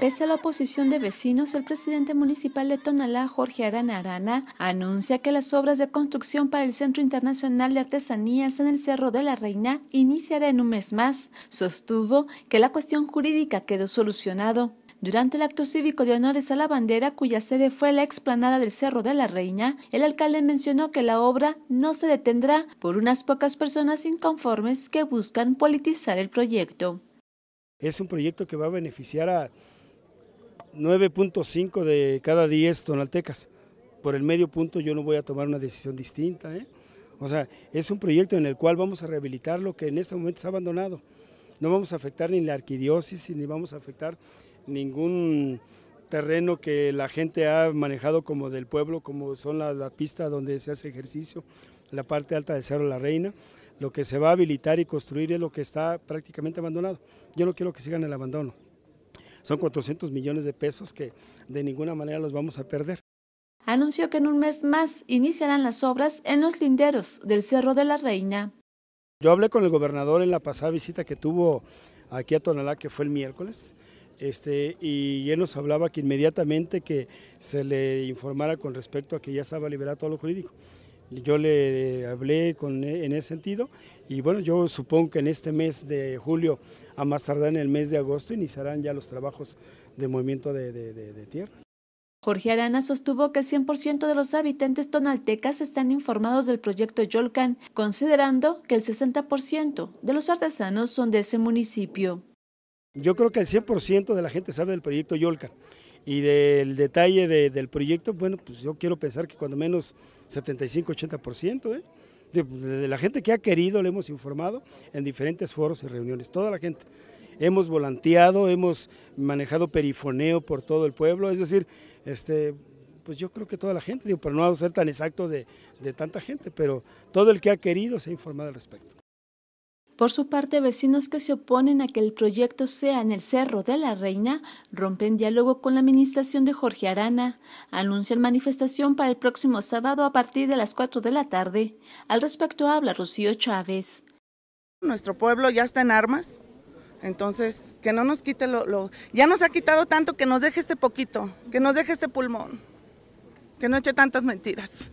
Pese a la oposición de vecinos, el presidente municipal de Tonalá, Jorge Arana Arana, anuncia que las obras de construcción para el Centro Internacional de Artesanías en el Cerro de la Reina iniciarán en un mes más. Sostuvo que la cuestión jurídica quedó solucionado. Durante el acto cívico de honores a la bandera, cuya sede fue la explanada del Cerro de la Reina, el alcalde mencionó que la obra no se detendrá por unas pocas personas inconformes que buscan politizar el proyecto. Es un proyecto que va a beneficiar a 9.5 de cada 10 tonaltecas. Por el medio punto yo no voy a tomar una decisión distinta. ¿eh? O sea, es un proyecto en el cual vamos a rehabilitar lo que en este momento está abandonado. No vamos a afectar ni la arquidiócesis, ni vamos a afectar ningún terreno que la gente ha manejado como del pueblo, como son la, la pista donde se hace ejercicio, la parte alta del Cerro La Reina. Lo que se va a habilitar y construir es lo que está prácticamente abandonado. Yo no quiero que sigan el abandono son 400 millones de pesos que de ninguna manera los vamos a perder. Anunció que en un mes más iniciarán las obras en los linderos del Cerro de la Reina. Yo hablé con el gobernador en la pasada visita que tuvo aquí a Tonalá, que fue el miércoles, este, y él nos hablaba que inmediatamente que se le informara con respecto a que ya estaba liberado todo lo jurídico. Yo le hablé con, e, en ese sentido y bueno, yo supongo que en este mes de julio, a más tardar en el mes de agosto, iniciarán ya los trabajos de movimiento de, tierras. Jorge Arana sostuvo que el 100% de los habitantes tonaltecas están informados del proyecto Yolcan, considerando que el 60% de los artesanos son de ese municipio. Yo creo que el 100% de la gente sabe del proyecto Yolcan y del detalle del proyecto, bueno, pues yo quiero pensar que cuando menos 75-80%, ¿eh? de, de, la gente que ha querido, le hemos informado en diferentes foros y reuniones, toda la gente. Hemos volanteado, hemos manejado perifoneo por todo el pueblo, es decir, este, pues yo creo que toda la gente, digo, para no ser tan exactos de tanta gente, pero todo el que ha querido se ha informado al respecto. Por su parte, vecinos que se oponen a que el proyecto sea en el Cerro de la Reina rompen diálogo con la administración de Jorge Arana. Anuncian manifestación para el próximo sábado a partir de las 4 de la tarde. Al respecto habla Rocío Chávez. Nuestro pueblo ya está en armas, entonces que no nos quite lo, lo... Ya nos ha quitado tanto que nos deje este poquito, que nos deje este pulmón, que no eche tantas mentiras.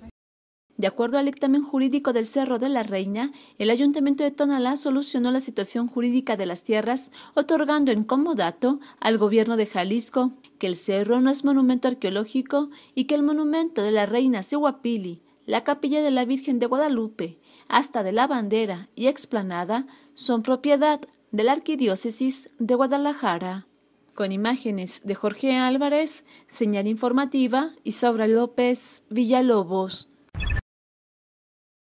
De acuerdo al dictamen jurídico del Cerro de la Reina, el Ayuntamiento de Tonalá solucionó la situación jurídica de las tierras, otorgando en comodato al gobierno de Jalisco que el cerro no es monumento arqueológico y que el monumento de la Reina Cehuapili, la capilla de la Virgen de Guadalupe, hasta de la bandera y explanada son propiedad de la Arquidiócesis de Guadalajara. Con imágenes de Jorge Álvarez, señal informativa, y Saura López, Villalobos.